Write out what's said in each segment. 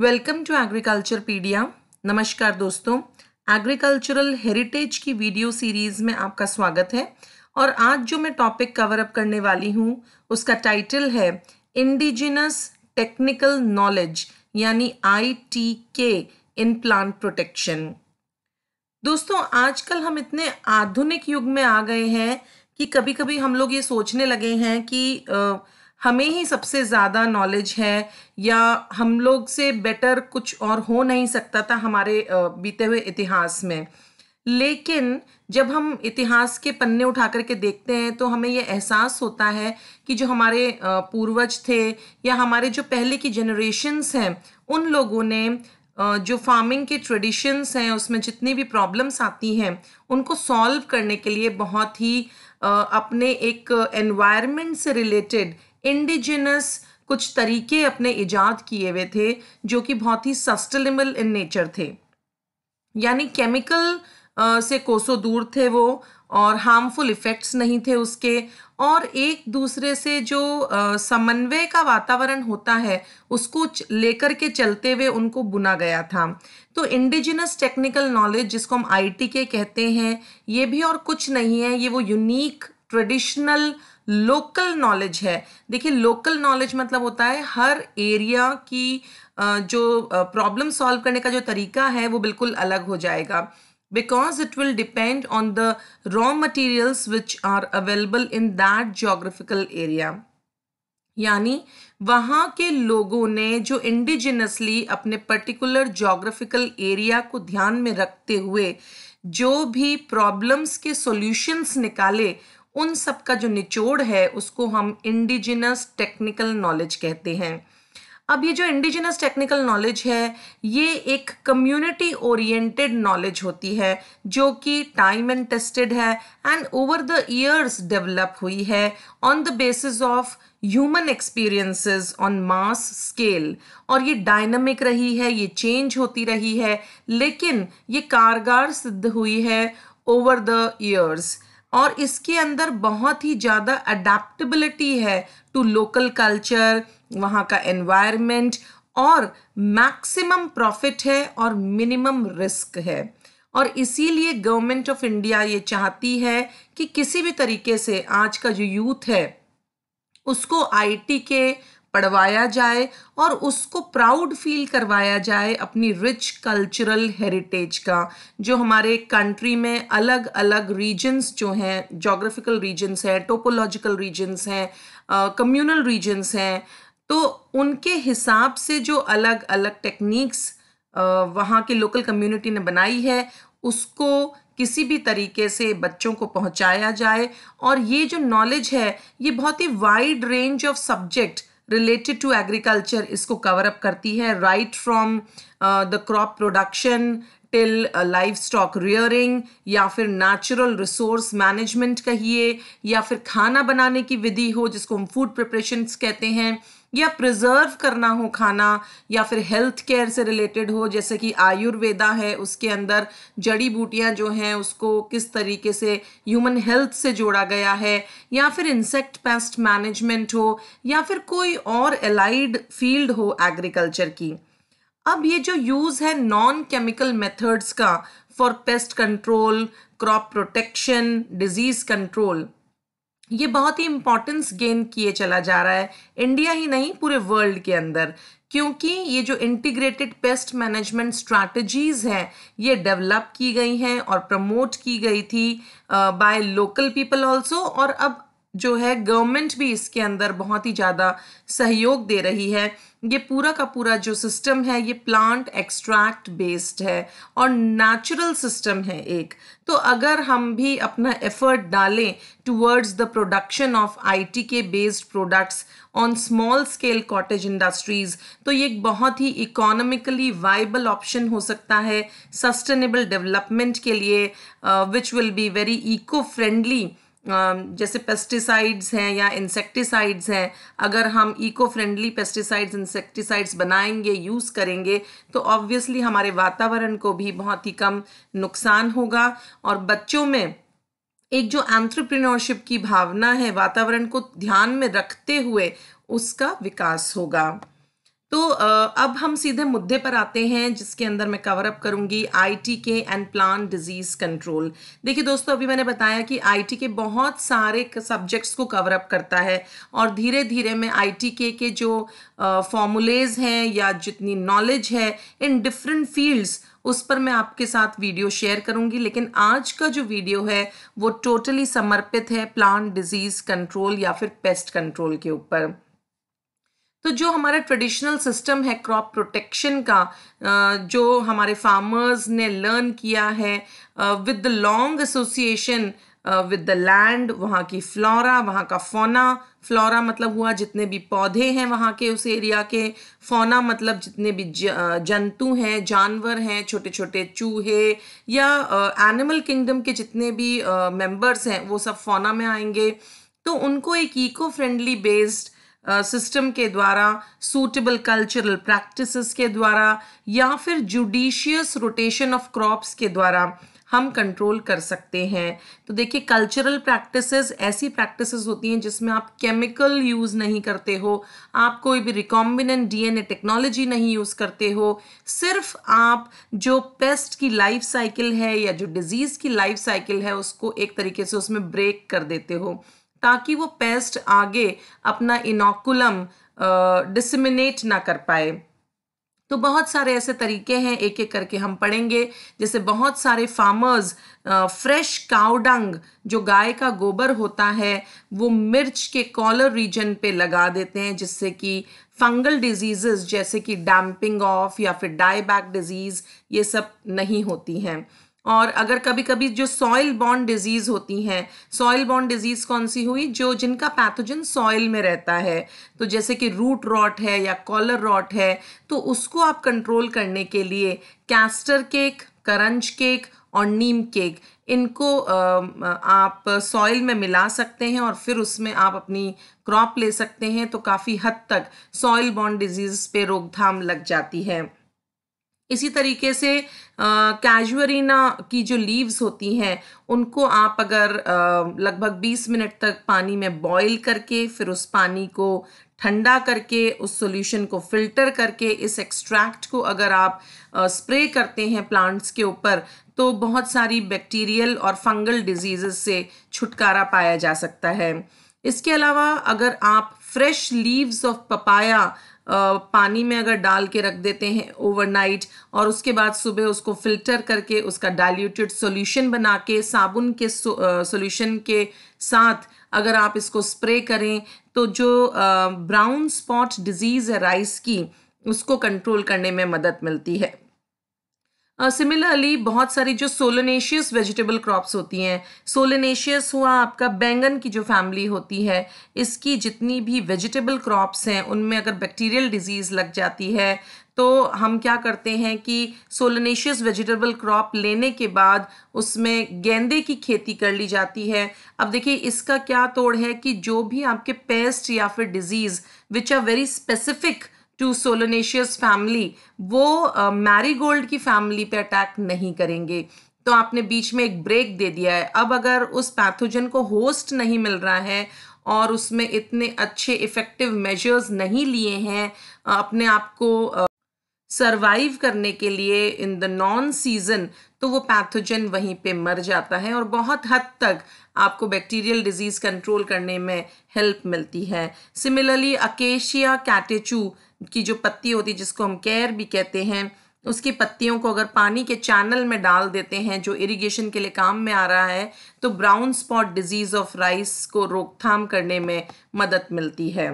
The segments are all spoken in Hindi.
वेलकम टू एग्रीकल्चर पीडिया नमस्कार दोस्तों एग्रीकल्चरल हेरिटेज की वीडियो सीरीज में आपका स्वागत है और आज जो मैं टॉपिक कवर अप करने वाली हूँ उसका टाइटल है इंडिजिनस टेक्निकल नॉलेज यानी आई टी के इन प्लांट प्रोटेक्शन दोस्तों आजकल हम इतने आधुनिक युग में आ गए हैं कि कभी कभी हम लोग ये सोचने लगे हैं कि आ, हमें ही सबसे ज़्यादा नॉलेज है या हम लोग से बेटर कुछ और हो नहीं सकता था हमारे बीते हुए इतिहास में लेकिन जब हम इतिहास के पन्ने उठा करके देखते हैं तो हमें यह एहसास होता है कि जो हमारे पूर्वज थे या हमारे जो पहले की जनरेशन्स हैं उन लोगों ने जो फार्मिंग के ट्रेडिशंस हैं उसमें जितनी भी प्रॉब्लम्स आती हैं उनको सॉल्व करने के लिए बहुत ही अपने एक एनवायरनमेंट से रिलेटेड इंडिजिनस कुछ तरीके अपने ईजाद किए हुए थे जो कि बहुत ही सस्टेनेबल इन नेचर थे यानी केमिकल से कोसों दूर थे वो और हार्मफुल इफ़ेक्ट्स नहीं थे उसके और एक दूसरे से जो समन्वय का वातावरण होता है उसको लेकर के चलते हुए उनको बुना गया था तो इंडिजिनस टेक्निकल नॉलेज जिसको हम आई के कहते हैं ये भी और कुछ नहीं है ये वो यूनिक ट्रेडिशनल लोकल नॉलेज है देखिए लोकल नॉलेज मतलब होता है हर एरिया की जो प्रॉब्लम सॉल्व करने का जो तरीका है वो बिल्कुल अलग हो जाएगा because it will depend on the raw materials which are available in that geographical area यानी वहाँ के लोगों ने जो इंडिजिनसली अपने पर्टिकुलर जोग्राफिकल एरिया को ध्यान में रखते हुए जो भी प्रॉब्लम्स के सॉल्यूशंस निकाले उन सब का जो निचोड़ है उसको हम इंडिजिनस टेक्निकल नॉलेज कहते हैं अब ये जो इंडिजिनस टेक्निकल नॉलेज है ये एक कम्युनिटी ओरिएंटेड नॉलेज होती है जो कि टाइम एंड टेस्टेड है and over the years develop हुई है on the basis of human experiences on mass scale और ये डायनामिक रही है ये चेंज होती रही है लेकिन ये कारगर सिद्ध हुई है ओवर द ईयर्स और इसके अंदर बहुत ही ज़्यादा अडेप्टबिलिटी है टू लोकल कल्चर वहाँ का एनवायरमेंट और मैक्सिमम प्रॉफिट है और मिनिमम रिस्क है और इसीलिए गवर्नमेंट ऑफ इंडिया ये चाहती है कि किसी भी तरीके से आज का जो यूथ है उसको आईटी के पढ़वाया जाए और उसको प्राउड फील करवाया जाए अपनी रिच कल्चरल हेरिटेज का जो हमारे कंट्री में अलग अलग रीजन्स जो हैं जोग्राफिकल रीजन्स हैं टोपोलॉजिकल रीजन्स हैं कम्युनल रीजन्स हैं तो उनके हिसाब से जो अलग अलग टेक्निक्स वहाँ के लोकल कम्युनिटी ने बनाई है उसको किसी भी तरीके से बच्चों को पहुंचाया जाए और ये जो नॉलेज है ये बहुत ही wide range of subject related to agriculture इसको कवर अप करती है right from the crop production till livestock rearing या फिर नेचुरल रिसोर्स मैनेजमेंट कहिए या फिर खाना बनाने की विधि हो जिसको हम फूड प्रिपरेशन कहते हैं या प्रिजर्व करना हो खाना या फिर हेल्थ केयर से रिलेटेड हो जैसे कि आयुर्वेदा है उसके अंदर जड़ी बूटियाँ जो हैं उसको किस तरीके से ह्यूमन हेल्थ से जोड़ा गया है या फिर इंसेक्ट पेस्ट मैनेजमेंट हो या फिर कोई और एलाइड फील्ड हो एग्रीकल्चर की अब ये जो यूज़ है नॉन केमिकल मेथड्स का for pest control crop protection disease control ये बहुत ही इम्पोर्टेंस गेन किए चला जा रहा है इंडिया ही नहीं पूरे वर्ल्ड के अंदर क्योंकि ये जो इंटीग्रेटेड पेस्ट मैनेजमेंट स्ट्रैटेजीज़ हैं ये डेवलप की गई हैं और प्रमोट की गई थी बाय लोकल पीपल आल्सो और अब जो है गवर्नमेंट भी इसके अंदर बहुत ही ज़्यादा सहयोग दे रही है ये पूरा का पूरा जो सिस्टम है ये प्लांट एक्सट्रैक्ट बेस्ड है और नेचुरल सिस्टम है एक तो अगर हम भी अपना एफर्ट डालें towards the production of IT के based products on small scale cottage industries तो ये एक बहुत ही इकोनॉमिकली वाइबल ऑप्शन हो सकता है सस्टेनेबल डेवलपमेंट के लिए which will be very eco friendly जैसे पेस्टिसाइड्स हैं या इंसेक्टिसाइड्स हैं अगर हम इको फ्रेंडली पेस्टिसाइड्स इंसेक्टिसाइड्स बनाएंगे यूज़ करेंगे तो ऑब्वियसली हमारे वातावरण को भी बहुत ही कम नुकसान होगा और बच्चों में एक जो एंट्रप्रेन्योरशिप की भावना है वातावरण को ध्यान में रखते हुए उसका विकास होगा तो अब हम सीधे मुद्दे पर आते हैं जिसके अंदर मैं कवर अप करूंगी आईटी के एंड प्लान डिजीज कंट्रोल देखिए दोस्तों अभी मैंने बताया कि आईटी के बहुत सारे सब्जेक्ट्स को कवर अप करता है और धीरे धीरे मैं आईटी के के जो फॉर्मूलेज हैं या जितनी नॉलेज है इन डिफरेंट फील्ड्स उस पर मैं आपके साथ वीडियो शेयर करूंगी लेकिन आज का जो वीडियो है वो टोटली समर्पित है प्लांट डिजीज कंट्रोल या फिर पेस्ट कंट्रोल के ऊपर तो जो हमारा ट्रेडिशनल सिस्टम है क्रॉप प्रोटेक्शन का जो हमारे फार्मर्स ने लर्न किया है with the long association with the land वहाँ की फ्लोरा वहाँ का फोना फ्लोरा मतलब हुआ जितने भी पौधे हैं वहाँ के उस एरिया के फोना मतलब जितने भी जंतु हैं जानवर हैं छोटे छोटे चूहे या एनिमल uh, किंगडम के जितने भी मेंबर्स uh, हैं वो सब फोना में आएंगे तो उनको एक इको फ्रेंडली बेस्ड सिस्टम के द्वारा सूटेबल कल्चरल प्रैक्टिसेस के द्वारा या फिर जुडिशियस रोटेशन ऑफ क्रॉप्स के द्वारा हम कंट्रोल कर सकते हैं तो देखिए कल्चरल प्रैक्टिसेस ऐसी प्रैक्टिसेस होती हैं जिसमें आप केमिकल यूज़ नहीं करते हो आप कोई भी रिकॉम्बिनेंट डीएनए टेक्नोलॉजी नहीं यूज़ करते हो सिर्फ आप जो पेस्ट की लाइफ साइकिल है या जो डिजीज़ की लाइफ साइकिल है उसको एक तरीके से उसमें ब्रेक कर देते हो ताकि वो पेस्ट आगे अपना इनोकुलम डिसमिनेट ना कर पाए तो बहुत सारे ऐसे तरीके हैं एक एक करके हम पढ़ेंगे जैसे बहुत सारे फार्मर्स फ्रेश काउडंग जो गाय का गोबर होता है वो मिर्च के कॉलर रीजन पे लगा देते हैं जिससे कि फंगल डिजीज़ जैसे कि डैम्पिंग ऑफ या फिर डाईबैक डिजीज़ ये सब नहीं होती हैं और अगर कभी कभी जो सॉइल बॉन्ड डिजीज़ होती हैं सॉइल बॉन्ड डिजीज़ कौन सी हुई जो जिनका पैथोजन सॉइल में रहता है तो जैसे कि रूट रॉट है या कॉलर रॉट है तो उसको आप कंट्रोल करने के लिए कैस्टर केक करंज केक और नीम केक इनको आप सॉइल में मिला सकते हैं और फिर उसमें आप अपनी क्रॉप ले सकते हैं तो काफ़ी हद तक सॉइल बॉन्ड डिजीज़ पे रोकथाम लग जाती है इसी तरीके से कैजुअरीना की जो लीव्स होती हैं उनको आप अगर लगभग 20 मिनट तक पानी में बॉईल करके फिर उस पानी को ठंडा करके उस सॉल्यूशन को फिल्टर करके इस एक्सट्रैक्ट को अगर आप स्प्रे करते हैं प्लांट्स के ऊपर तो बहुत सारी बैक्टीरियल और फंगल डिजीज़ से छुटकारा पाया जा सकता है इसके अलावा अगर आप फ्रेश लीव्स ऑफ पपाया पानी में अगर डाल के रख देते हैं ओवरनाइट और उसके बाद सुबह उसको फिल्टर करके उसका डाइल्यूटेड सॉल्यूशन बना के साबुन के सॉल्यूशन के साथ अगर आप इसको स्प्रे करें तो जो ब्राउन स्पॉट डिजीज़ है राइस की उसको कंट्रोल करने में मदद मिलती है सिमिलरली uh, बहुत सारी जो सोलनेशियस वेजिटेबल क्रॉप्स होती हैं सोलनेशियस हुआ आपका बैंगन की जो फैमिली होती है इसकी जितनी भी वेजिटेबल क्रॉप्स हैं उनमें अगर बैक्टीरियल डिजीज़ लग जाती है तो हम क्या करते हैं कि सोलनेशियस वेजिटेबल क्रॉप लेने के बाद उसमें गेंदे की खेती कर ली जाती है अब देखिए इसका क्या तोड़ है कि जो भी आपके पेस्ट या फिर disease which are very specific to solanaceous family वो मैरीगोल्ड uh, की फैमिली पे अटैक नहीं करेंगे तो आपने बीच में एक ब्रेक दे दिया है अब अगर उस पैथोजन को होस्ट नहीं मिल रहा है और उसमें इतने अच्छे इफ़ेक्टिव मेजर्स नहीं लिए हैं अपने आप को सर्वाइव uh, करने के लिए इन द नॉन सीज़न तो वो पैथोजन वहीं पे मर जाता है और बहुत हद तक आपको बैक्टीरियल डिजीज़ कंट्रोल करने में हेल्प मिलती है सिमिलरली अकेशिया कैटेचू की जो पत्ती होती है जिसको हम कैर भी कहते हैं उसकी पत्तियों को अगर पानी के चैनल में डाल देते हैं जो इरिगेशन के लिए काम में आ रहा है तो brown spot disease of rice को रोकथाम करने में मदद मिलती है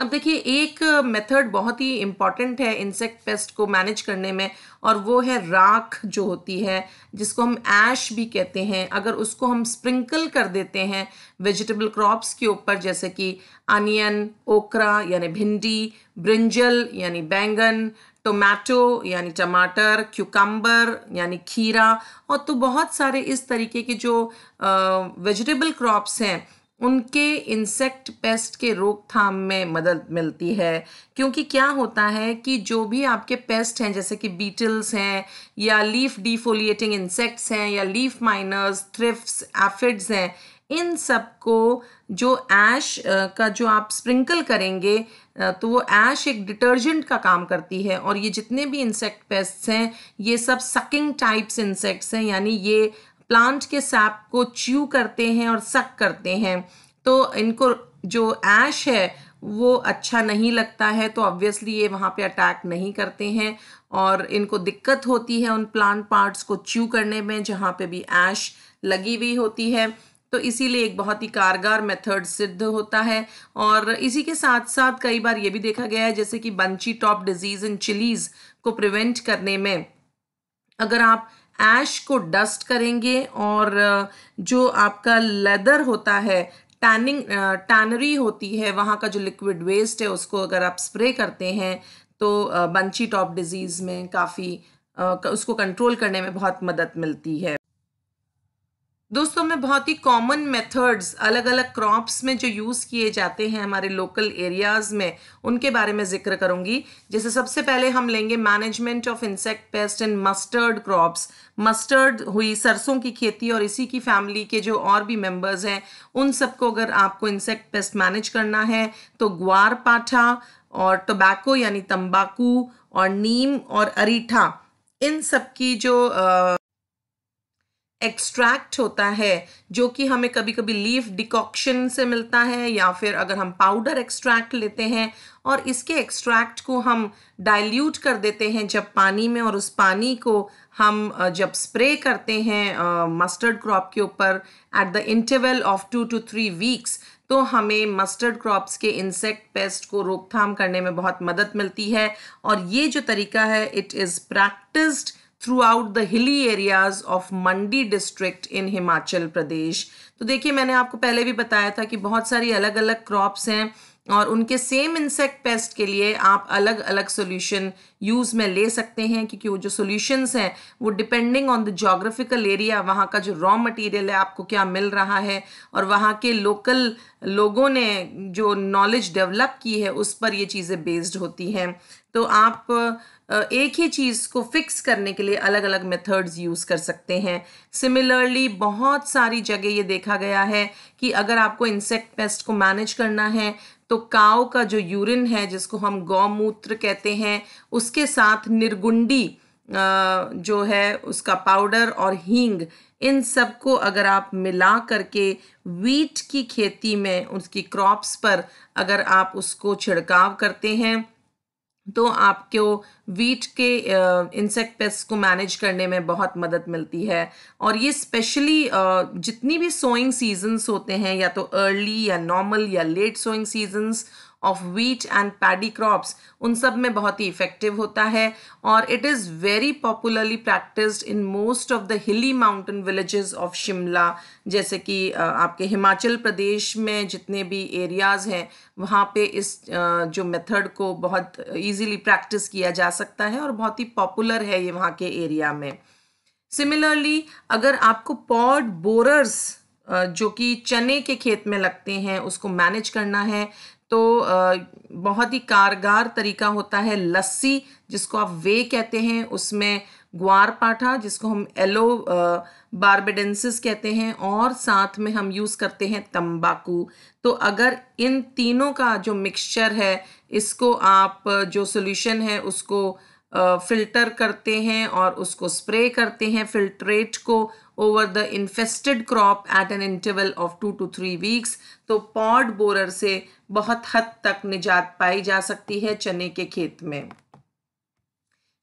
अब देखिए एक मेथड बहुत ही इम्पॉर्टेंट है इंसेक्ट पेस्ट को मैनेज करने में और वो है राख जो होती है जिसको हम ऐश भी कहते हैं अगर उसको हम स्प्रिंकल कर देते हैं वेजिटेबल क्रॉप्स के ऊपर जैसे कि अनियन ओकरा यानी भिंडी ब्रिंजल यानी बैंगन टोमेटो यानी टमाटर क्यूकम्बर यानी खीरा और तो बहुत सारे इस तरीके के जो वेजिटेबल क्रॉप्स हैं उनके इंसेक्ट पेस्ट के रोकथाम में मदद मिलती है क्योंकि क्या होता है कि जो भी आपके पेस्ट हैं जैसे कि बीटल्स हैं या लीफ डिफोलिएटिंग इंसेक्ट्स हैं या लीफ माइनर्स थ्रिफ्स एफिड्स हैं इन सब को जो ऐश का जो आप स्प्रिंकल करेंगे तो वो ऐश एक डिटर्जेंट का काम करती है और ये जितने भी इंसेक्ट पेस्ट्स हैं ये सब सकिंग टाइप्स इंसेक्ट्स हैं यानी ये प्लांट के सैप को च्यू करते हैं और सक करते हैं तो इनको जो ऐश है वो अच्छा नहीं लगता है तो ऑब्वियसली ये वहाँ पे अटैक नहीं करते हैं और इनको दिक्कत होती है उन प्लांट पार्ट्स को च्यू करने में जहाँ पे भी ऐश लगी हुई होती है तो इसीलिए एक बहुत ही कारगर मेथड सिद्ध होता है और इसी के साथ साथ कई बार ये भी देखा गया है जैसे कि bunchy top disease in chillies को प्रिवेंट करने में अगर आप ऐश को डस्ट करेंगे और जो आपका लेदर होता है टैनिंग टैनरी होती है वहाँ का जो लिक्विड वेस्ट है उसको अगर आप स्प्रे करते हैं तो बंची टॉप डिजीज़ में काफ़ी उसको कंट्रोल करने में बहुत मदद मिलती है दोस्तों मैं बहुत ही कॉमन मेथड्स अलग अलग क्रॉप्स में जो यूज़ किए जाते हैं हमारे लोकल एरियाज़ में उनके बारे में जिक्र करूंगी जैसे सबसे पहले हम लेंगे management of insect pest and mustard crops mustard हुई सरसों की खेती और इसी की फैमिली के जो और भी मेंबर्स हैं उन सबको अगर आपको इंसेक्ट पेस्ट मैनेज करना है तो ग्वार पाठा और टोबैको यानी तम्बाकू और नीम और अरीठा इन सब की जो आ, एक्सट्रैक्ट होता है जो कि हमें कभी कभी लीफ डिकॉक्शन से मिलता है या फिर अगर हम पाउडर एक्सट्रैक्ट लेते हैं और इसके एक्सट्रैक्ट को हम डाइल्यूट कर देते हैं जब पानी में और उस पानी को हम जब स्प्रे करते हैं मस्टर्ड क्रॉप के ऊपर at the interval of two two three weeks तो हमें मस्टर्ड क्रॉप्स के इंसेक्ट पेस्ट को रोकथाम करने में बहुत मदद मिलती है और ये जो तरीका है it is practised out the hilly areas of Mandi district in Himachal Pradesh तो देखिए मैंने आपको पहले भी बताया था कि बहुत सारी अलग अलग क्रॉप्स हैं और उनके सेम इंसेक्ट पेस्ट के लिए आप अलग अलग सोल्यूशन यूज़ में ले सकते हैं क्योंकि वो जो सोल्यूशंस हैं वो depending on the geographical area वहाँ का जो रॉ मटेरियल है आपको क्या मिल रहा है और वहाँ के लोकल लोगों ने जो नॉलेज डेवलप की है उस पर ये चीज़ें बेस्ड होती हैं तो आप एक ही चीज़ को फिक्स करने के लिए अलग अलग मेथड्स यूज़ कर सकते हैं सिमिलरली बहुत सारी जगह ये देखा गया है कि अगर आपको इंसेक्ट पेस्ट को मैनेज करना है तो काव का जो यूरिन है जिसको हम गौमूत्र कहते हैं उसके साथ निर्गुंडी जो है उसका पाउडर और हींग इन सब को अगर आप मिला करके वीट की खेती में उसकी क्रॉप्स पर अगर आप उसको छिड़काव करते हैं तो आपको वीट के इंसेक्ट पेस्ट को मैनेज करने में बहुत मदद मिलती है और ये स्पेशली जितनी भी सोइंग सीजन्स होते हैं या तो अर्ली या नॉर्मल या late sowing seasons of wheat and paddy crops उन सब में बहुत ही इफेक्टिव होता है और it is very popularly practised in most of the hilly mountain villages of Shimla जैसे कि आपके हिमाचल प्रदेश में जितने भी एरियाज़ हैं वहाँ पे इस जो मेथड को बहुत इजीली प्रैक्टिस किया जा सकता है और बहुत ही पॉपुलर है ये वहाँ के एरिया में सिमिलरली अगर आपको पॉड बोरर्स जो कि चने के खेत में लगते हैं उसको मैनेज करना है तो बहुत ही कारगर तरीका होता है लस्सी जिसको आप वे कहते हैं उसमें ग्वार पाठा जिसको हम एलो बारबेडेंसिस कहते हैं और साथ में हम यूज़ करते हैं तंबाकू तो अगर इन तीनों का जो मिक्सचर है इसको आप जो सोल्यूशन है उसको फिल्टर करते हैं और उसको स्प्रे करते हैं फिल्ट्रेट को over the infested crop at an interval of two to three weeks तो पॉड बोरर से बहुत हद तक निजात पाई जा सकती है चने के खेत में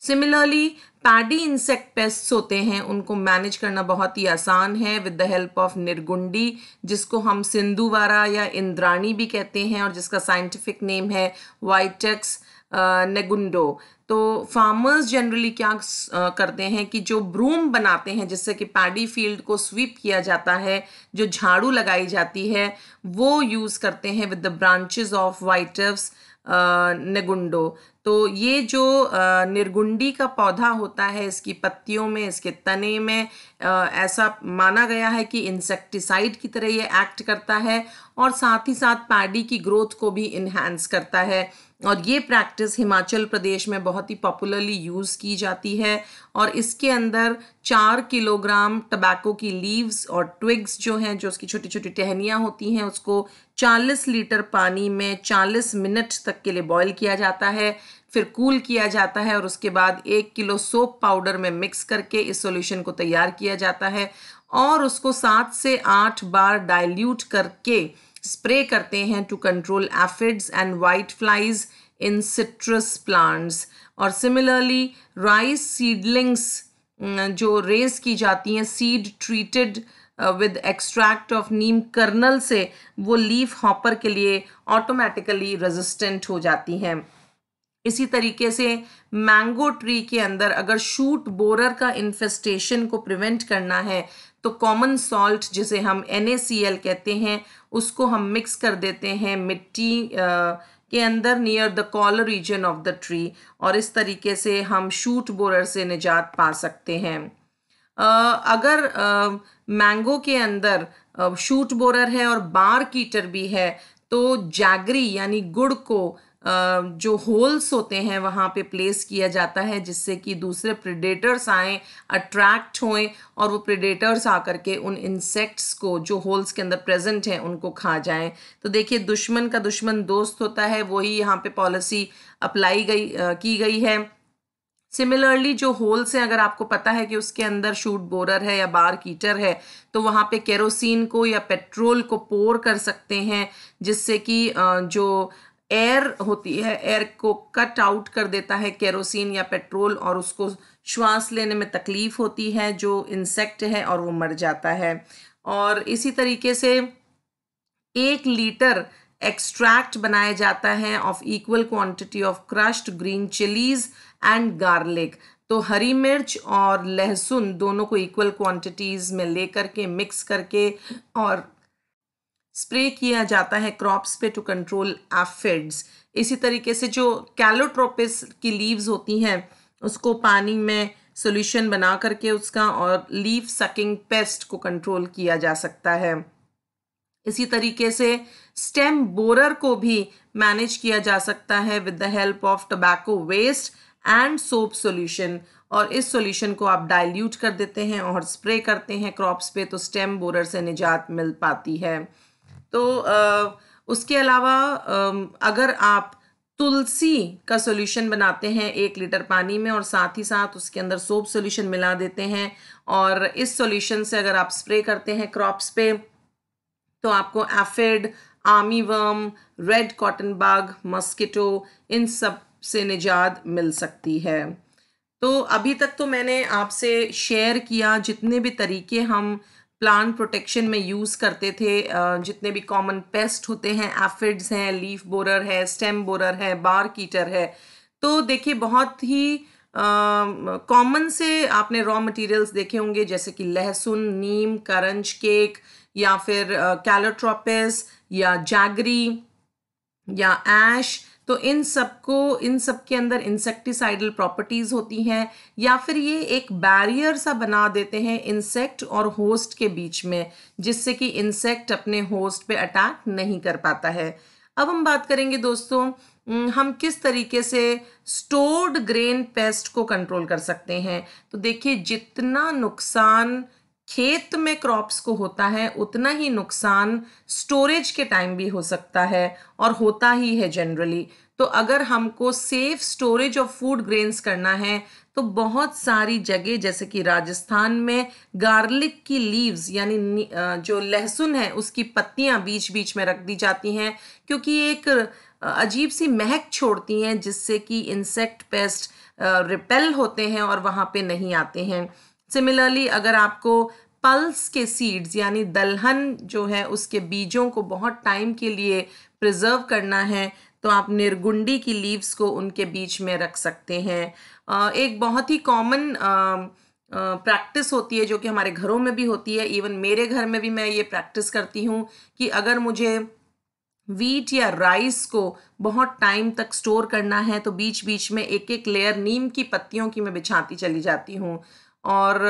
सिमिलरली पैडी इंसेक्ट पेस्ट होते हैं उनको मैनेज करना बहुत ही आसान है with the help of nirgundi जिसको हम सिंधुवारा या इंद्राणी भी कहते हैं और जिसका साइंटिफिक नेम है वाइटेक्स नेगुंडो uh, तो फार्मर्स जनरली क्या करते हैं कि जो ब्रूम बनाते हैं जिससे कि पैडी फील्ड को स्वीप किया जाता है जो झाड़ू लगाई जाती है वो यूज़ करते हैं with the branches of Vitex negundo तो ये जो निर्गुंडी का पौधा होता है इसकी पत्तियों में इसके तने में ऐसा माना गया है कि इंसेक्टिसाइड की तरह ये एक्ट करता है और साथ ही साथ पैडी की ग्रोथ को भी इन्हेंस करता है और ये प्रैक्टिस हिमाचल प्रदेश में बहुत ही पॉपुलरली यूज़ की जाती है और इसके अंदर चार किलोग्राम टबैको की लीव्स और ट्विग्स जो हैं जो उसकी छोटी छोटी टहनियाँ होती हैं उसको 40 लीटर पानी में 40 मिनट तक के लिए बॉईल किया जाता है फिर कूल किया जाता है और उसके बाद एक किलो सोप पाउडर में मिक्स करके इस सॉल्यूशन को तैयार किया जाता है और उसको सात से आठ बार डाइल्यूट करके स्प्रे करते हैं to control aphids and white flies in citrus plants और सिमिलरली राइस सीडलिंग्स जो रेस की जाती हैं seed treated with extract of neem kernel से वो लीफ हॉपर के लिए ऑटोमेटिकली रेजिस्टेंट हो जाती हैं इसी तरीके से मैंगो ट्री के अंदर अगर शूट बोरर का इन्फेस्टेशन को प्रिवेंट करना है तो कॉमन सॉल्ट जिसे हम एन कहते हैं उसको हम मिक्स कर देते हैं मिट्टी आ, के अंदर near the collar region of the tree और इस तरीके से हम शूट बोरर से निजात पा सकते हैं आ, अगर मैंगो के अंदर शूट बोरर है और बार कीटर भी है तो जैगरी यानी गुड़ को जो होल्स होते हैं वहाँ पे प्लेस किया जाता है जिससे कि दूसरे प्रिडेटर्स आएँ अट्रैक्ट होएं और वो प्रिडेटर्स आकर के उन इंसेक्ट्स को जो होल्स के अंदर प्रेजेंट हैं उनको खा जाएं तो देखिए दुश्मन का दुश्मन दोस्त होता है वही यहाँ पे पॉलिसी अप्लाई गई की गई है सिमिलरली जो होल्स हैं अगर आपको पता है कि उसके अंदर शूट बोरर है या बार कीटर है तो वहाँ पे केरोसिन को या पेट्रोल को पोर कर सकते हैं जिससे कि जो एयर होती है एयर को कट आउट कर देता है केरोसिन या पेट्रोल और उसको श्वास लेने में तकलीफ़ होती है जो इंसेक्ट है और वो मर जाता है और इसी तरीके से एक लीटर एक्सट्रैक्ट बनाया जाता है of equal quantity of crushed green chillies and garlic तो हरी मिर्च और लहसुन दोनों को इक्वल क्वांटिटीज़ में ले के मिक्स करके और स्प्रे किया जाता है क्रॉप्स पे टू कंट्रोल एफिड्स इसी तरीके से जो कैलोट्रोपिस की लीव्स होती हैं उसको पानी में सोल्यूशन बना करके उसका और लीव सकिंग पेस्ट को कंट्रोल किया जा सकता है इसी तरीके से स्टेम बोरर को भी मैनेज किया जा सकता है with the help of tobacco waste and soap solution और इस सॉल्यूशन को आप डाइल्यूट कर देते हैं और स्प्रे करते हैं क्रॉप्स पे तो स्टेम बोरर से निजात मिल पाती है तो उसके अलावा अगर आप तुलसी का सोल्यूशन बनाते हैं एक लीटर पानी में और साथ ही साथ उसके अंदर सोप सोल्यूशन मिला देते हैं और इस सोल्यूशन से अगर आप स्प्रे करते हैं क्रॉप्स पे तो आपको aphid army worm red cotton bug mosquito इन सब से निजात मिल सकती है तो अभी तक तो मैंने आपसे शेयर किया जितने भी तरीके हम प्लांट प्रोटेक्शन में यूज़ करते थे जितने भी कॉमन पेस्ट होते हैं एफिड्स हैं लीफ बोरर है स्टेम बोरर है बार कीटर है तो देखिए बहुत ही कॉमन से आपने रॉ मटेरियल्स देखे होंगे जैसे कि लहसुन नीम करंज केक या फिर कैलोट्रोपिस या जैगरी या एश तो इन सबको इन सब के अंदर इंसेक्टिसाइडल प्रॉपर्टीज़ होती हैं या फिर ये एक बैरियर सा बना देते हैं इंसेक्ट और होस्ट के बीच में जिससे कि इंसेक्ट अपने होस्ट पे अटैक नहीं कर पाता है अब हम बात करेंगे दोस्तों हम किस तरीके से स्टोर्ड ग्रेन पेस्ट को कंट्रोल कर सकते हैं तो देखिए जितना नुकसान खेत में क्रॉप्स को होता है उतना ही नुकसान स्टोरेज के टाइम भी हो सकता है और होता ही है जनरली तो अगर हमको safe storage of food grains करना है तो बहुत सारी जगह जैसे कि राजस्थान में गार्लिक की लीव्स यानी जो लहसुन है उसकी पत्तियां बीच बीच में रख दी जाती हैं क्योंकि एक अजीब सी महक छोड़ती हैं जिससे कि इंसेक्ट पेस्ट रिपेल होते हैं और वहाँ पे नहीं आते हैं सिमिलरली अगर आपको पल्स के सीड्स यानी दलहन जो है उसके बीजों को बहुत टाइम के लिए प्रिजर्व करना है तो आप निर्गुंडी की लीव्स को उनके बीच में रख सकते हैं एक बहुत ही कॉमन प्रैक्टिस होती है जो कि हमारे घरों में भी होती है इवन मेरे घर में भी मैं ये प्रैक्टिस करती हूँ कि अगर मुझे वीट या राइस को बहुत टाइम तक स्टोर करना है तो बीच बीच में एक एक लेयर नीम की पत्तियों की मैं बिछाती चली जाती हूँ और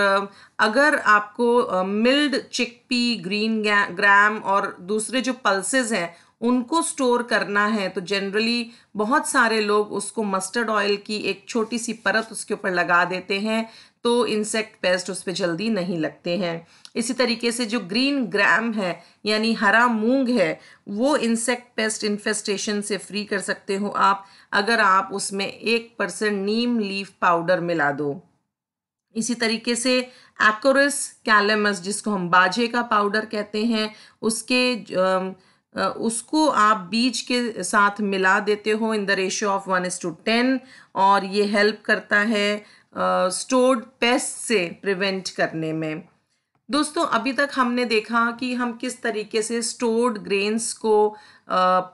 अगर आपको मिल्ड चिकपी ग्रीन ग्राम और दूसरे जो पल्सेस हैं उनको स्टोर करना है तो जनरली बहुत सारे लोग उसको मस्टर्ड ऑयल की एक छोटी सी परत उसके ऊपर लगा देते हैं तो इंसेक्ट पेस्ट उस पर जल्दी नहीं लगते हैं इसी तरीके से जो ग्रीन ग्राम है यानी हरा मूंग है वो इंसेक्ट पेस्ट इन्फेस्टेशन से फ्री कर सकते हो आप अगर आप उसमें एक परसेंट नीम लीफ पाउडर मिला दो इसी तरीके से एक्ोरस कैलमस जिसको हम बाजे का पाउडर कहते हैं उसके उसको आप बीज के साथ मिला देते हो in the ratio of one is to ten और ये हेल्प करता है स्टोर्ड पेस्ट से प्रिवेंट करने में दोस्तों अभी तक हमने देखा कि हम किस तरीके से स्टोर्ड ग्रेन्स को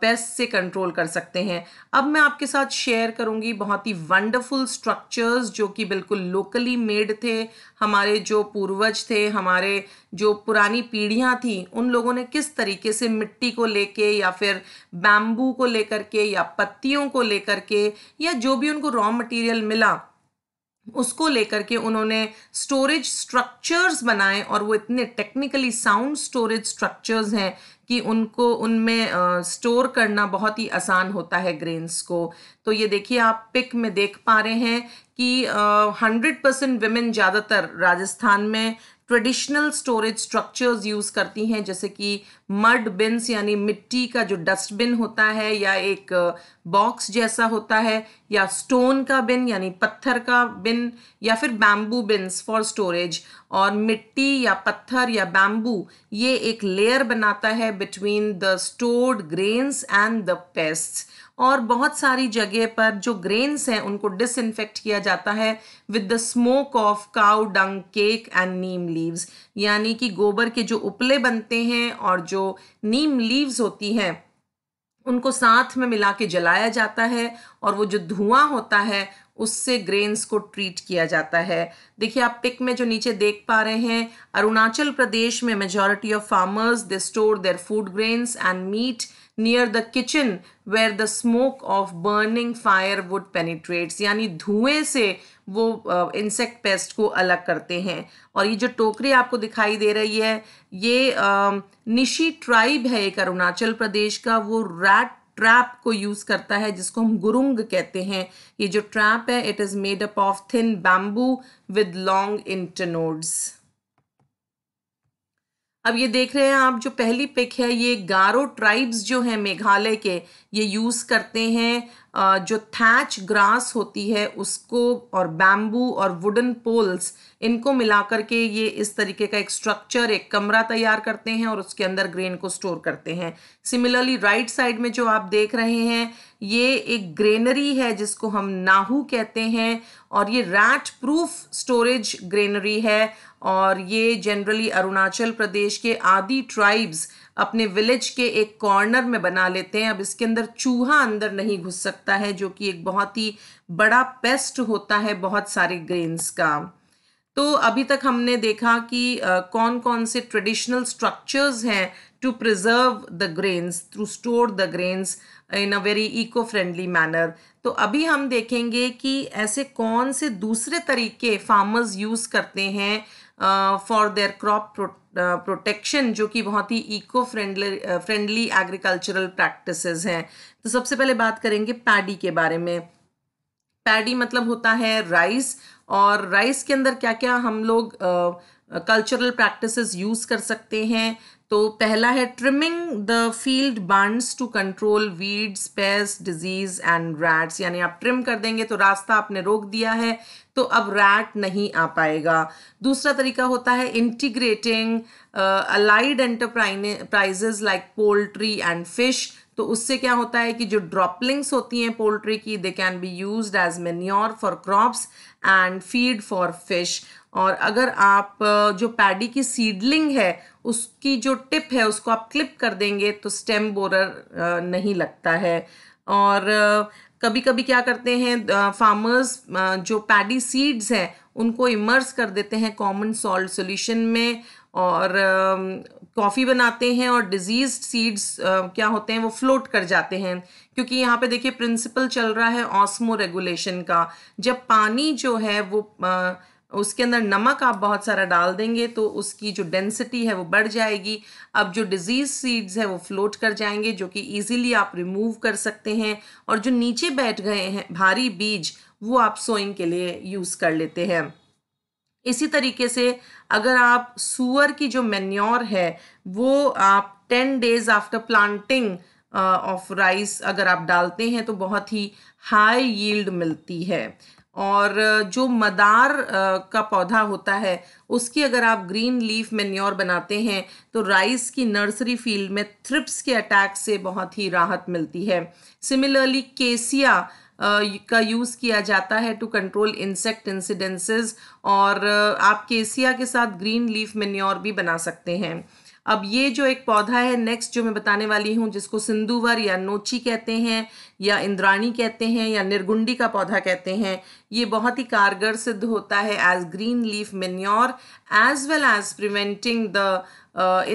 पेस्ट से कंट्रोल कर सकते हैं अब मैं आपके साथ शेयर करूंगी बहुत ही वंडरफुल स्ट्रक्चर्स जो कि बिल्कुल लोकली मेड थे हमारे जो पूर्वज थे हमारे जो पुरानी पीढ़ियां थी उन लोगों ने किस तरीके से मिट्टी को लेके या फिर बैम्बू को लेकर के या पत्तियों को लेकर के या जो भी उनको रॉ मटेरियल मिला उसको लेकर के उन्होंने स्टोरेज स्ट्रक्चर्स बनाए और वो इतने टेक्निकली साउंड स्टोरेज स्ट्रक्चर्स हैं कि उनको उनमें स्टोर करना बहुत ही आसान होता है ग्रेन्स को तो ये देखिए आप पिक में देख पा रहे हैं कि हंड्रेड परसेंट वेमेन ज़्यादातर राजस्थान में ट्रेडिशनल स्टोरेज स्ट्रक्चर्स यूज़ करती हैं जैसे कि मड बिन्स यानी मिट्टी का जो डस्टबिन होता है या एक बॉक्स जैसा होता है या स्टोन का बिन यानी पत्थर का बिन या फिर बैम्बू बिन्स फॉर स्टोरेज और मिट्टी या पत्थर या बैम्बू ये एक लेयर बनाता है between the stored grains and the pest और बहुत सारी जगह पर जो ग्रेन्स हैं उनको डिसइनफेक्ट किया जाता है with the smoke of cow dung cake and neem leaves यानी कि गोबर के जो उपले बनते हैं और जो जो नीम लीव्स होती हैं उनको साथ में मिला के जलाया जाता है और वो जो धुआं होता है उससे ग्रेन्स को ट्रीट किया जाता है देखिए आप पिक में जो नीचे देख पा रहे हैं अरुणाचल प्रदेश में majority of farmers they store their food grains and meat near the kitchen where the smoke of burning firewood penetrates यानी धुएं से वो इंसेक्ट पेस्ट को अलग करते हैं और ये जो टोकरी आपको दिखाई दे रही है ये निशी ट्राइब है एक अरुणाचल प्रदेश का वो रैट ट्रैप को यूज़ करता है जिसको हम गुरुंग कहते हैं ये जो ट्रैप है it is made up of thin bamboo with long internodes अब ये देख रहे हैं आप जो पहली पिक है ये गारो ट्राइब्स जो हैं मेघालय के ये यूज़ करते हैं जो थैच ग्रास होती है उसको और बैम्बू और वुडन पोल्स इनको मिला करके ये इस तरीके का एक स्ट्रक्चर एक कमरा तैयार करते हैं और उसके अंदर ग्रेन को स्टोर करते हैं सिमिलरली राइट साइड में जो आप देख रहे हैं ये एक ग्रेनरी है जिसको हम नाहू कहते हैं और ये रैट प्रूफ स्टोरेज ग्रेनरी है और ये जनरली अरुणाचल प्रदेश के आदि ट्राइब्स अपने विलेज के एक कॉर्नर में बना लेते हैं अब इसके अंदर चूहा अंदर नहीं घुस सकता है जो कि एक बहुत ही बड़ा पेस्ट होता है बहुत सारे ग्रेन्स का तो अभी तक हमने देखा कि आ, कौन कौन से ट्रेडिशनल स्ट्रक्चर्स हैं to preserve the grains to store the grains in a very eco friendly manner तो अभी हम देखेंगे कि ऐसे कौन से दूसरे तरीके फार्मर्स यूज़ करते हैं फॉर देयर क्रॉप प्रोटेक्शन जो कि बहुत ही eco friendly friendly agricultural practices हैं तो सबसे पहले बात करेंगे पैडी के बारे में पैडी मतलब होता है राइस और राइस के अंदर क्या क्या हम लोग कल्चरल प्रैक्टिसेस यूज़ कर सकते हैं तो पहला है trimming the field bunds to control weeds pest disease and rats यानी आप ट्रिम कर देंगे तो रास्ता आपने रोक दिया है तो अब रैट नहीं आ पाएगा दूसरा तरीका होता है integrating allied enterprises like poultry and fish तो उससे क्या होता है कि जो ड्रॉपलिंग्स होती हैं पोल्ट्री की they can be use as manure for crops and feed for fish और अगर आप uh, जो पैडी की सीडलिंग है उसकी जो टिप है उसको आप क्लिप कर देंगे तो स्टेम बोरर uh, नहीं लगता है और uh, कभी कभी क्या करते हैं फार्मर्स जो पैडी सीड्स हैं उनको इमर्स कर देते हैं कॉमन सॉल्ट सोल्यूशन में और कॉफ़ी बनाते हैं और डिजीज सीड्स क्या होते हैं वो फ्लोट कर जाते हैं क्योंकि यहाँ पे देखिए प्रिंसिपल चल रहा है ऑस्मो रेगुलेशन का जब पानी जो है वो uh, उसके अंदर नमक आप बहुत सारा डाल देंगे तो उसकी जो डेंसिटी है वो बढ़ जाएगी अब जो डिजीज सीड्स है वो फ्लोट कर जाएंगे जो कि इजीली आप रिमूव कर सकते हैं और जो नीचे बैठ गए हैं भारी बीज वो आप सोइंग के लिए यूज़ कर लेते हैं इसी तरीके से अगर आप सुअर की जो मेन्योर है वो आप ten days after planting of rice अगर आप डालते हैं तो बहुत ही हाई यील्ड मिलती है और जो मदार का पौधा होता है उसकी अगर आप ग्रीन लीफ मेन्योर बनाते हैं तो राइस की नर्सरी फील्ड में थ्रिप्स के अटैक से बहुत ही राहत मिलती है सिमिलरली केसिया का यूज़ किया जाता है टू कंट्रोल इंसेक्ट इंसिडेंसेस और आप केसिया के साथ ग्रीन लीफ मेन्योर भी बना सकते हैं अब ये जो एक पौधा है नेक्स्ट जो मैं बताने वाली हूँ जिसको सिंधुवर या नोची कहते हैं या इंद्राणी कहते हैं या निर्गुंडी का पौधा कहते हैं ये बहुत ही कारगर सिद्ध होता है as green leaf manure as well as preventing the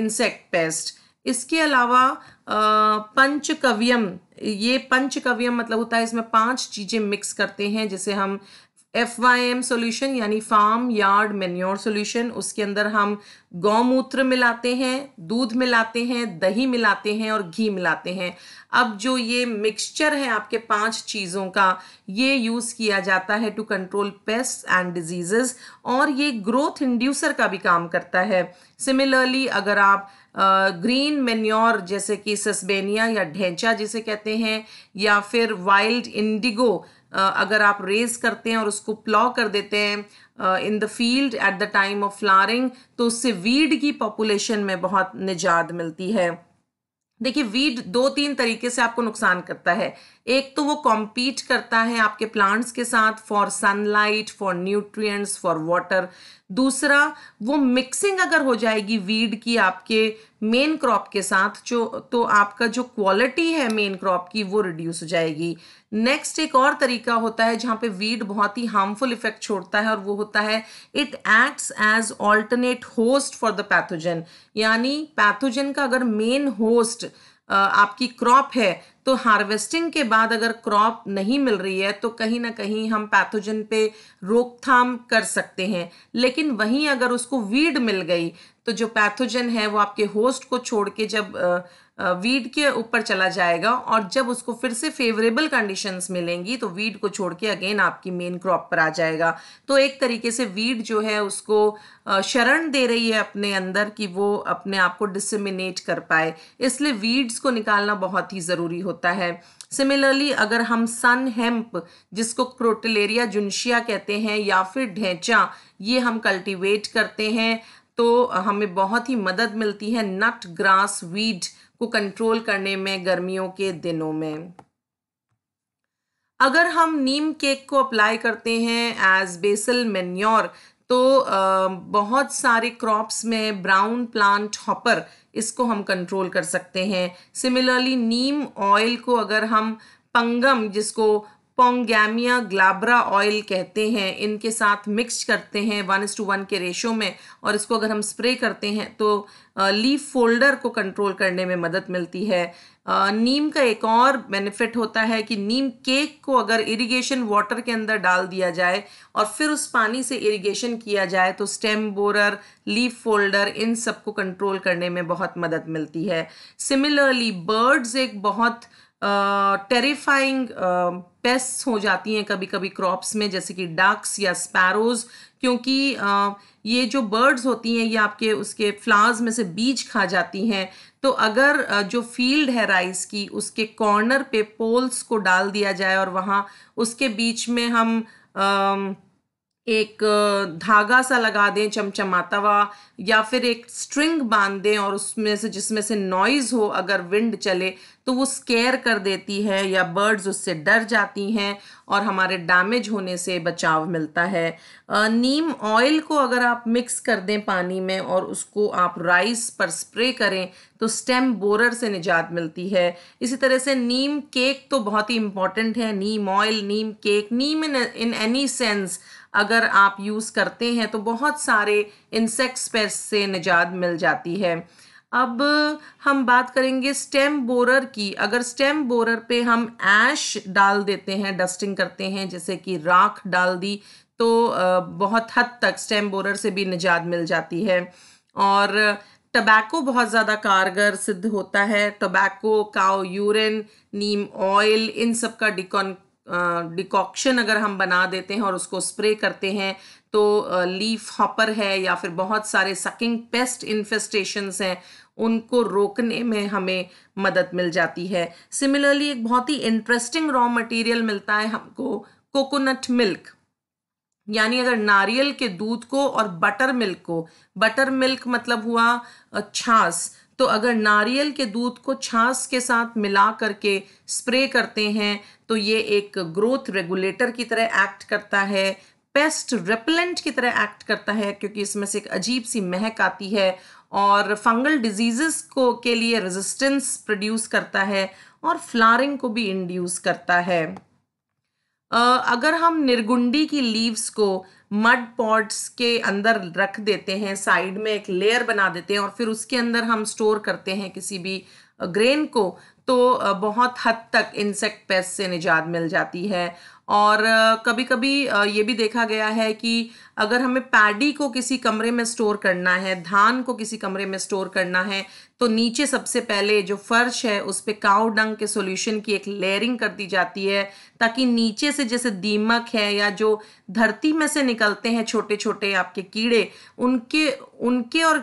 insect pest इसके अलावा uh, पंचकव्यम ये पंचकव्यम मतलब होता है इसमें पांच चीज़ें मिक्स करते हैं जिसे हम एफ वाई एम सोल्यूशन यानी फार्म यार्ड मेन्योर सोल्यूशन उसके अंदर हम गौमूत्र मिलाते हैं दूध मिलाते हैं दही मिलाते हैं और घी मिलाते हैं अब जो ये मिक्सचर है आपके पांच चीज़ों का ये यूज़ किया जाता है to control pest and diseases और ये ग्रोथ इंड्यूसर का भी काम करता है सिमिलरली अगर आप ग्रीन मेन्योर जैसे कि सस्बेनिया या ढेंचा जिसे कहते हैं या फिर वाइल्ड इंडिगो अगर आप रेज करते हैं और उसको प्लॉ कर देते हैं in the field at the time of flowering तो उससे वीड की पॉपुलेशन में बहुत निजात मिलती है देखिए वीड दो तीन तरीके से आपको नुकसान करता है एक तो वो कॉम्पीट करता है आपके प्लांट्स के साथ for sunlight for nutrients for water दूसरा वो मिक्सिंग अगर हो जाएगी वीड की आपके मेन क्रॉप के साथ जो तो आपका जो क्वालिटी है मेन क्रॉप की वो रिड्यूस हो जाएगी नेक्स्ट एक और तरीका होता है जहाँ पे वीड बहुत ही हार्मफुल इफेक्ट छोड़ता है और वो होता है it acts as alternate host for the pathogen यानी पैथोजन का अगर मेन होस्ट आपकी क्रॉप है तो हार्वेस्टिंग के बाद अगर क्रॉप नहीं मिल रही है तो कहीं ना कहीं हम पैथोजन पे रोकथाम कर सकते हैं लेकिन वहीं अगर उसको वीड मिल गई तो जो पैथोजन है वो आपके होस्ट को छोड़ के जब वीड के ऊपर चला जाएगा और जब उसको फिर से फेवरेबल कंडीशंस मिलेंगी तो वीड को छोड़ के अगेन आपकी मेन क्रॉप पर आ जाएगा तो एक तरीके से वीड जो है उसको शरण दे रही है अपने अंदर कि वो अपने आप को डिसमिनेट कर पाए इसलिए वीड्स को निकालना बहुत ही ज़रूरी होता है सिमिलरली अगर हम सन हेम्प जिसको क्रोटलेरिया जुनशिया कहते हैं या फिर ढेंचा ये हम कल्टिवेट करते हैं तो हमें बहुत ही मदद मिलती है नट ग्रास वीड को कंट्रोल करने में गर्मियों के दिनों में अगर हम नीम केक को अप्लाई करते हैं एज बेसल मेन्योर तो बहुत सारे क्रॉप्स में ब्राउन प्लांट हॉपर इसको हम कंट्रोल कर सकते हैं सिमिलरली नीम ऑयल को अगर हम पंगम जिसको पोंगैमिया ग्लाबरा ऑयल कहते हैं इनके साथ मिक्स करते हैं वन एस टू वन के रेशो में और इसको अगर हम स्प्रे करते हैं तो लीफ फोल्डर को कंट्रोल करने में मदद मिलती है नीम का एक और बेनिफिट होता है कि नीम केक को अगर इरिगेशन वाटर के अंदर डाल दिया जाए और फिर उस पानी से इरिगेशन किया जाए तो स्टेम बोरर लीफ फोल्डर इन सब को कंट्रोल करने में बहुत मदद मिलती है सिमिलरली बर्ड्स एक बहुत टेरिफाइंग पेस्ट्स हो जाती हैं कभी कभी क्रॉप्स में जैसे कि डक्स या स्पैरोज़ क्योंकि uh, ये जो बर्ड्स होती हैं ये आपके उसके फ्लावर्स में से बीज खा जाती हैं तो अगर uh, जो फील्ड है राइस की उसके कॉर्नर पे पोल्स को डाल दिया जाए और वहाँ उसके बीच में हम uh, एक धागा सा लगा दें चमचमाता हुआ या फिर एक स्ट्रिंग बांध दें और उसमें से जिसमें से नॉइज़ हो अगर विंड चले तो वो स्केयर कर देती है या बर्ड्स उससे डर जाती हैं और हमारे डैमेज होने से बचाव मिलता है नीम ऑयल को अगर आप मिक्स कर दें पानी में और उसको आप राइस पर स्प्रे करें तो स्टेम बोरर से निजात मिलती है इसी तरह से नीम केक तो बहुत ही इंपॉर्टेंट है neem oil neem cake neem in in any sense अगर आप यूज़ करते हैं तो बहुत सारे इंसेक्ट्स पेस्ट से निजात मिल जाती है अब हम बात करेंगे स्टेम बोरर की अगर स्टेम बोरर पे हम ऐश डाल देते हैं डस्टिंग करते हैं जैसे कि राख डाल दी तो बहुत हद तक स्टेम बोरर से भी निजात मिल जाती है और टबैको बहुत ज़्यादा कारगर सिद्ध होता है tobacco cow urine neem oil इन सब का डिकॉन डिकॉक्शन अगर हम बना देते हैं और उसको स्प्रे करते हैं तो लीफ हॉपर है या फिर बहुत सारे सकिंग पेस्ट इन्फेस्टेशंस हैं उनको रोकने में हमें मदद मिल जाती है सिमिलरली एक बहुत ही इंटरेस्टिंग रॉ मटेरियल मिलता है हमको कोकोनट मिल्क यानी अगर नारियल के दूध को और बटर मिल्क को बटर मिल्क मतलब हुआ छाछ तो अगर नारियल के दूध को छाछ के साथ मिला करके स्प्रे करते हैं तो ये एक ग्रोथ रेगुलेटर की तरह एक्ट करता है पेस्ट रेपलेंट की तरह एक्ट करता है क्योंकि इसमें से एक अजीब सी महक आती है और फंगल डिजीज़ को के लिए रेजिस्टेंस प्रोड्यूस करता है और फ्लारिंग को भी इंड्यूस करता है अगर हम निर्गुंडी की लीव्स को मड पॉट्स के अंदर रख देते हैं साइड में एक लेयर बना देते हैं और फिर उसके अंदर हम स्टोर करते हैं किसी भी ग्रेन uh, को तो uh, बहुत हद तक इंसेक्ट पेस्ट से निजात मिल जाती है और कभी कभी ये भी देखा गया है कि अगर हमें पैडी को किसी कमरे में स्टोर करना है धान को किसी कमरे में स्टोर करना है तो नीचे सबसे पहले जो फर्श है उस पर काव डंग के सॉल्यूशन की एक लेयरिंग कर दी जाती है ताकि नीचे से जैसे दीमक है या जो धरती में से निकलते हैं छोटे छोटे आपके कीड़े उनके उनके और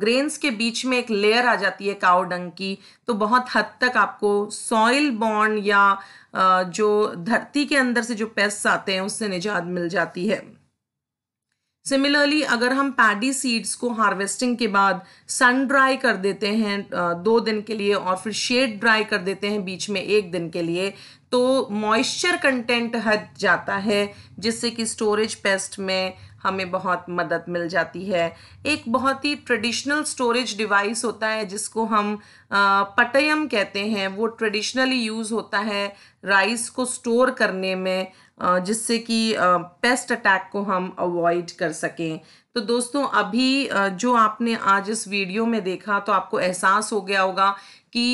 ग्रेन्स के बीच में एक लेयर आ जाती है काव डंग की तो बहुत हद तक आपको सॉइल बॉन्ड या जो धरती के अंदर से जो पेस्ट आते हैं उससे निजात मिल जाती है सिमिलरली अगर हम पैडी सीड्स को हार्वेस्टिंग के बाद सन ड्राई कर देते हैं दो दिन के लिए और फिर शेड ड्राई कर देते हैं बीच में एक दिन के लिए तो मॉइस्चर कंटेंट हट जाता है जिससे कि स्टोरेज पेस्ट में हमें बहुत मदद मिल जाती है एक बहुत ही ट्रेडिशनल स्टोरेज डिवाइस होता है जिसको हम पटयम कहते हैं वो ट्रेडिशनली यूज़ होता है राइस को स्टोर करने में जिससे कि पेस्ट अटैक को हम अवॉइड कर सकें तो दोस्तों अभी जो आपने आज इस वीडियो में देखा तो आपको एहसास हो गया होगा कि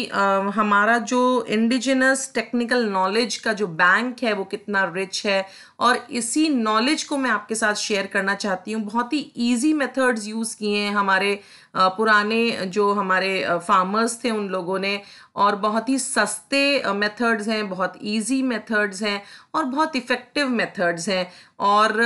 हमारा जो इंडिजिनस टेक्निकल नॉलेज का जो बैंक है वो कितना रिच है और इसी नॉलेज को मैं आपके साथ शेयर करना चाहती हूँ बहुत ही ईजी मेथड्स यूज़ किए हैं हमारे पुराने जो हमारे फार्मर्स थे उन लोगों ने और बहुत ही सस्ते मेथड्स हैं बहुत इजी मेथड्स हैं और बहुत इफ़ेक्टिव मेथड्स हैं और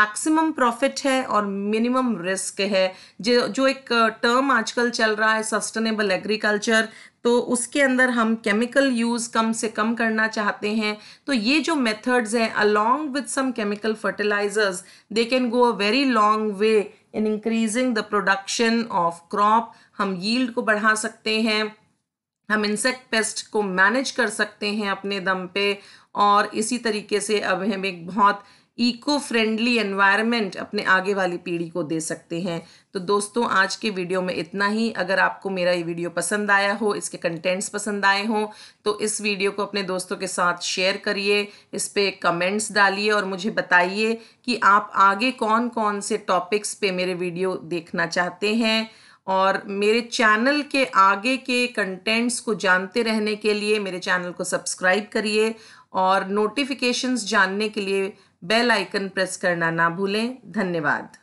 मैक्सिमम प्रॉफिट है और मिनिमम रिस्क है जो जो एक टर्म आजकल चल रहा है सस्टेनेबल एग्रीकल्चर तो उसके अंदर हम केमिकल यूज़ कम से कम करना चाहते हैं तो ये जो मेथड्स हैं along with some chemical fertilisers they can go a very long way in increasing the production of crop हम यील्ड को बढ़ा सकते हैं हम इंसेक्ट पेस्ट को मैनेज कर सकते हैं अपने दम पे और इसी तरीके से अब हम एक बहुत इको फ्रेंडली एनवायरनमेंट अपने आगे वाली पीढ़ी को दे सकते हैं तो दोस्तों आज के वीडियो में इतना ही अगर आपको मेरा ये वीडियो पसंद आया हो इसके कंटेंट्स पसंद आए हों तो इस वीडियो को अपने दोस्तों के साथ शेयर करिए इस पर कमेंट्स डालिए और मुझे बताइए कि आप आगे कौन कौन से टॉपिक्स पे मेरे वीडियो देखना चाहते हैं और मेरे चैनल के आगे के कंटेंट्स को जानते रहने के लिए मेरे चैनल को सब्सक्राइब करिए और नोटिफिकेशंस जानने के लिए बेल आइकन प्रेस करना ना भूलें धन्यवाद